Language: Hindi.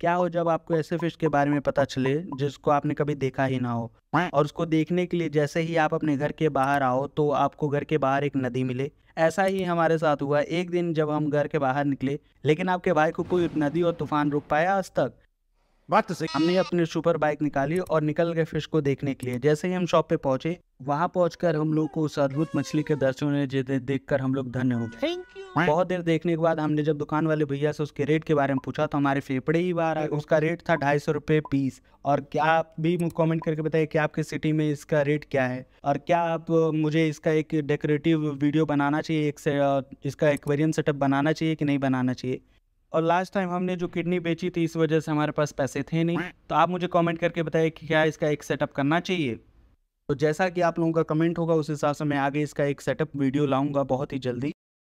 क्या हो जब आपको ऐसे फिश के बारे में पता चले जिसको आपने कभी देखा ही ना हो और उसको देखने के लिए जैसे ही आप अपने घर के बाहर आओ तो आपको घर के बाहर एक नदी मिले ऐसा ही हमारे साथ हुआ एक दिन जब हम घर के बाहर निकले लेकिन आपके भाई को कोई नदी और तूफान रुक पाया आज तक बात तो से हमने अपनी सुपर बाइक निकाली और निकल गए फिश को देखने के लिए जैसे ही हम शॉप पे पहुंचे वहां पहुंचकर हम लोग को उस अद्भुत मछली के दर्शन देख कर हम लोग धन्य हो गए बहुत देर देखने के बाद हमने जब दुकान वाले भैया से उसके रेट के बारे में पूछा तो हमारे फेफड़े ही बाहर आए उसका रेट था ढाई सौ रुपये पीस और क्या आप भी कमेंट करके बताइए कि आपके सिटी में इसका रेट क्या है और क्या आप मुझे इसका एक डेकोरेटिव वीडियो बनाना चाहिए एक से इसका एक्वेरियम सेटअप बनाना चाहिए कि नहीं बनाना चाहिए और लास्ट टाइम हमने जो किडनी बेची थी इस वजह से हमारे पास पैसे थे नहीं तो आप मुझे कमेंट करके बताइए कि क्या इसका एक सेटअप करना चाहिए तो जैसा कि आप लोगों का कमेंट होगा उस हिसाब से मैं आगे इसका एक सेटअप वीडियो लाऊंगा बहुत ही जल्दी